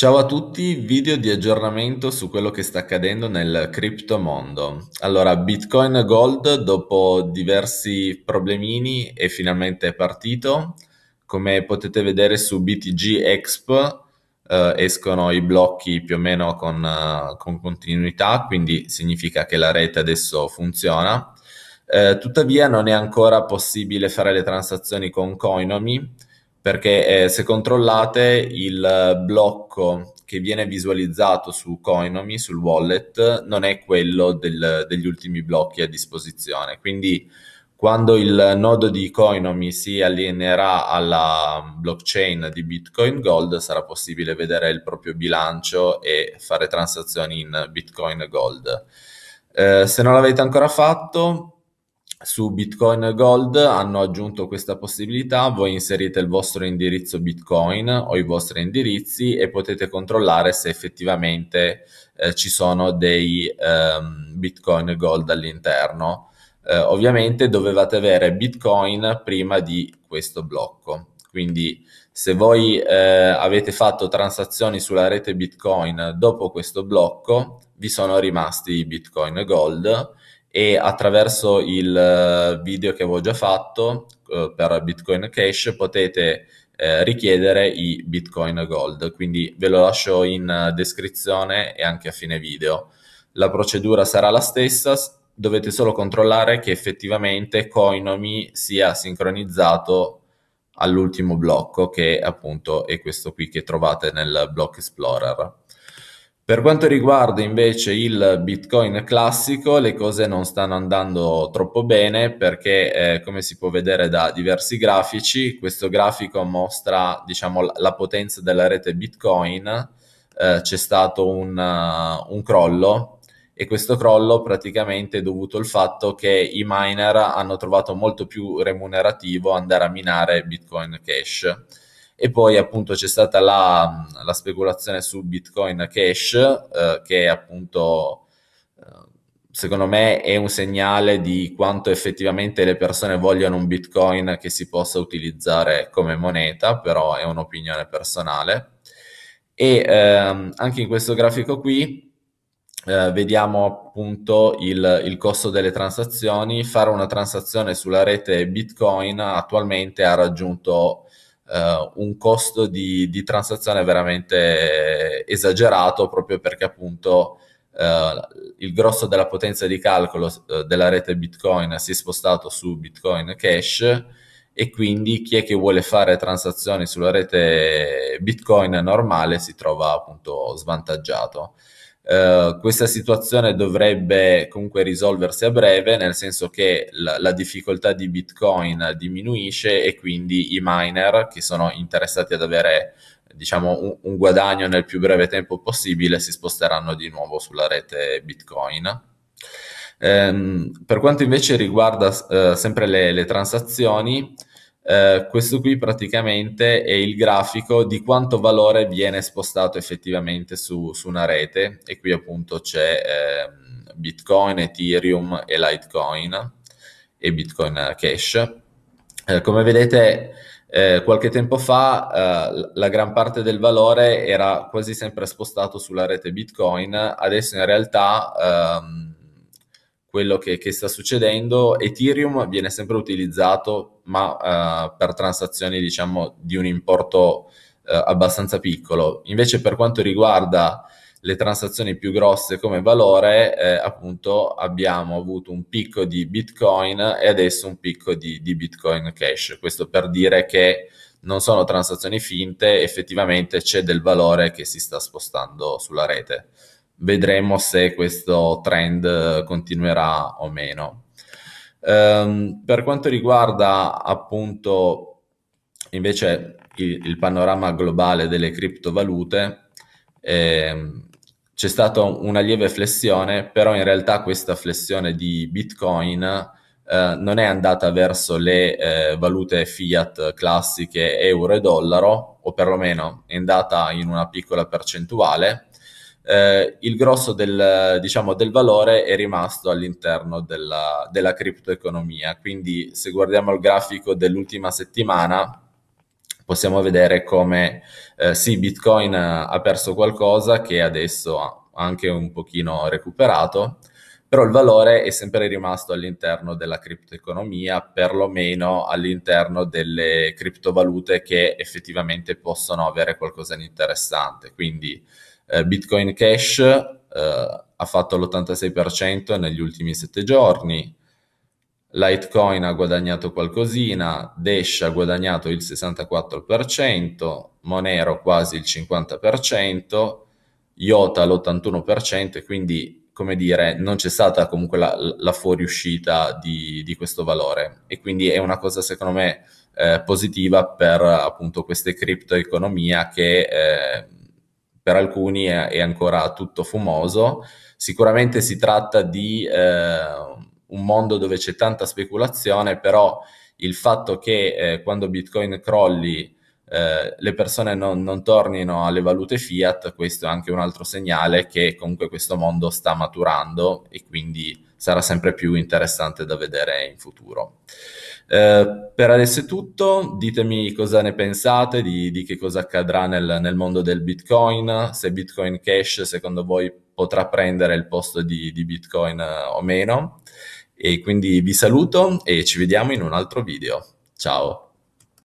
Ciao a tutti, video di aggiornamento su quello che sta accadendo nel cripto mondo. Allora, Bitcoin Gold dopo diversi problemini è finalmente partito. Come potete vedere su BTG Expo eh, escono i blocchi più o meno con, eh, con, continuità, quindi significa che la rete adesso funziona. Eh, tuttavia non è ancora possibile fare le transazioni con Coinomi, perché eh, se controllate il blocco che viene visualizzato su Coinomi, sul wallet, non è quello del, degli ultimi blocchi a disposizione. Quindi quando il nodo di Coinomi si allienerà alla blockchain di Bitcoin Gold, sarà possibile vedere il proprio bilancio e fare transazioni in Bitcoin Gold. Eh, se non l'avete ancora fatto, su Bitcoin Gold hanno aggiunto questa possibilità, voi inserite il vostro indirizzo Bitcoin o i vostri indirizzi e potete controllare se effettivamente eh, ci sono dei ehm, Bitcoin Gold all'interno. Eh, ovviamente dovevate avere Bitcoin prima di questo blocco, quindi se voi eh, avete fatto transazioni sulla rete Bitcoin dopo questo blocco, vi sono rimasti i Bitcoin Gold e attraverso il eh, video che avevo già fatto eh, per Bitcoin Cash potete eh, richiedere i Bitcoin Gold, quindi ve lo lascio in eh, descrizione e anche a fine video. La procedura sarà la stessa, dovete solo controllare che effettivamente Coinomi sia sincronizzato all'ultimo blocco che appunto è questo qui che trovate nel Block Explorer. Per quanto riguarda invece il Bitcoin classico, le cose non stanno andando troppo bene perché eh, come si può vedere da diversi grafici, questo grafico mostra diciamo, la potenza della rete Bitcoin, eh, c'è stato un, uh, un crollo e questo crollo praticamente è dovuto al fatto che i miner hanno trovato molto più remunerativo andare a minare Bitcoin Cash e poi appunto c'è stata la, la speculazione su Bitcoin Cash, eh, che appunto eh, secondo me è un segnale di quanto effettivamente le persone vogliono un Bitcoin che si possa utilizzare come moneta, però è un'opinione personale. E ehm, anche in questo grafico qui eh, vediamo appunto il, il, costo delle transazioni. Fare una transazione sulla rete Bitcoin attualmente ha raggiunto eh, un costo di, di, transazione veramente esagerato proprio perché appunto eh, il grosso della potenza di calcolo eh, della rete Bitcoin si è spostato su Bitcoin Cash e quindi chi è che vuole fare transazioni sulla rete Bitcoin normale si trova appunto svantaggiato. Eh, questa situazione dovrebbe comunque risolversi a breve, nel senso che la, la, difficoltà di Bitcoin diminuisce e quindi i miner che sono interessati ad avere diciamo, un, un, guadagno nel più breve tempo possibile si sposteranno di nuovo sulla rete Bitcoin. Um, per quanto invece riguarda uh, sempre le, le transazioni, eh, questo qui praticamente è il grafico di quanto valore viene spostato effettivamente su, su una rete e qui appunto c'è eh, Bitcoin, Ethereum e Litecoin e Bitcoin Cash. Eh, come vedete eh, qualche tempo fa eh, la gran parte del valore era quasi sempre spostato sulla rete Bitcoin, adesso in realtà... Ehm, quello che, che, sta succedendo. Ethereum viene sempre utilizzato, ma eh, per transazioni diciamo di un importo eh, abbastanza piccolo. Invece per quanto riguarda le transazioni più grosse come valore, eh, appunto abbiamo avuto un picco di Bitcoin e adesso un picco di, di Bitcoin Cash. Questo per dire che non sono transazioni finte, effettivamente c'è del valore che si sta spostando sulla rete vedremo se questo trend eh, continuerà o meno. Um, per quanto riguarda appunto invece il, il panorama globale delle criptovalute, eh, c'è stata una lieve flessione, però in realtà questa flessione di Bitcoin eh, non è andata verso le eh, valute fiat classiche euro e dollaro, o perlomeno è andata in una piccola percentuale, eh, il grosso del, diciamo, del, valore è rimasto all'interno della, della criptoeconomia. Quindi se guardiamo il grafico dell'ultima settimana, possiamo vedere come eh, sì, Bitcoin eh, ha perso qualcosa che adesso ha anche un pochino recuperato, però il valore è sempre rimasto all'interno della criptoeconomia, perlomeno all'interno delle criptovalute che effettivamente possono avere qualcosa di interessante. Quindi eh, Bitcoin Cash eh, ha fatto l'86% negli ultimi 7 giorni, Litecoin ha guadagnato qualcosina, Dash ha guadagnato il 64%, Monero quasi il 50%, Iota l'81% e quindi, come dire, non c'è stata comunque la, la fuoriuscita di, di, questo valore e quindi è una cosa secondo me eh, positiva per appunto queste criptoeconomia che... Eh, per alcuni è, è ancora tutto fumoso. Sicuramente si tratta di eh, un mondo dove c'è tanta speculazione, però il fatto che eh, quando Bitcoin crolli eh, le persone non, non, tornino alle valute fiat, questo è anche un altro segnale che comunque questo mondo sta maturando e quindi sarà sempre più interessante da vedere in futuro. Eh, per adesso è tutto, ditemi cosa ne pensate, di, di che cosa accadrà nel, nel, mondo del Bitcoin, se Bitcoin Cash secondo voi potrà prendere il posto di, di Bitcoin eh, o meno. E quindi vi saluto e ci vediamo in un altro video. Ciao!